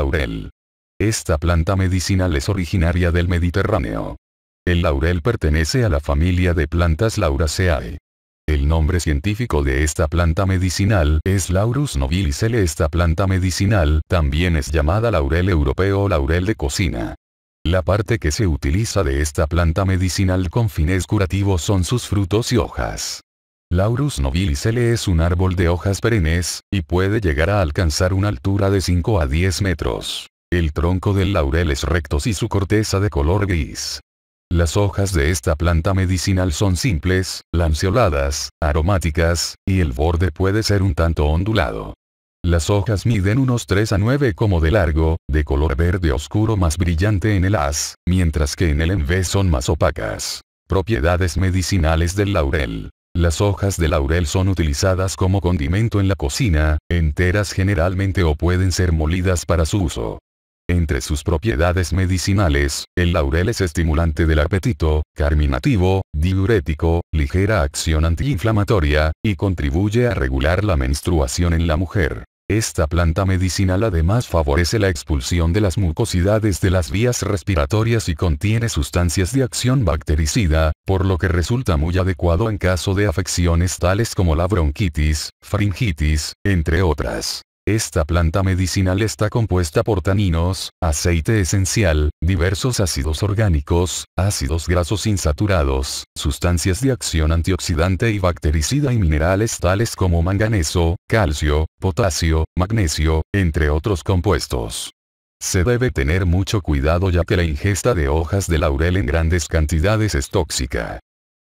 laurel. Esta planta medicinal es originaria del Mediterráneo. El laurel pertenece a la familia de plantas Lauraceae. El nombre científico de esta planta medicinal es Laurus nobilicele. Esta planta medicinal también es llamada laurel europeo o laurel de cocina. La parte que se utiliza de esta planta medicinal con fines curativos son sus frutos y hojas. Laurus nobilis es un árbol de hojas perennes, y puede llegar a alcanzar una altura de 5 a 10 metros. El tronco del laurel es recto y su corteza de color gris. Las hojas de esta planta medicinal son simples, lanceoladas, aromáticas, y el borde puede ser un tanto ondulado. Las hojas miden unos 3 a 9 como de largo, de color verde oscuro más brillante en el haz, mientras que en el en son más opacas. Propiedades medicinales del laurel. Las hojas de laurel son utilizadas como condimento en la cocina, enteras generalmente o pueden ser molidas para su uso. Entre sus propiedades medicinales, el laurel es estimulante del apetito, carminativo, diurético, ligera acción antiinflamatoria, y contribuye a regular la menstruación en la mujer. Esta planta medicinal además favorece la expulsión de las mucosidades de las vías respiratorias y contiene sustancias de acción bactericida, por lo que resulta muy adecuado en caso de afecciones tales como la bronquitis, faringitis, entre otras. Esta planta medicinal está compuesta por taninos, aceite esencial, diversos ácidos orgánicos, ácidos grasos insaturados, sustancias de acción antioxidante y bactericida y minerales tales como manganeso, calcio, potasio, magnesio, entre otros compuestos. Se debe tener mucho cuidado ya que la ingesta de hojas de laurel en grandes cantidades es tóxica.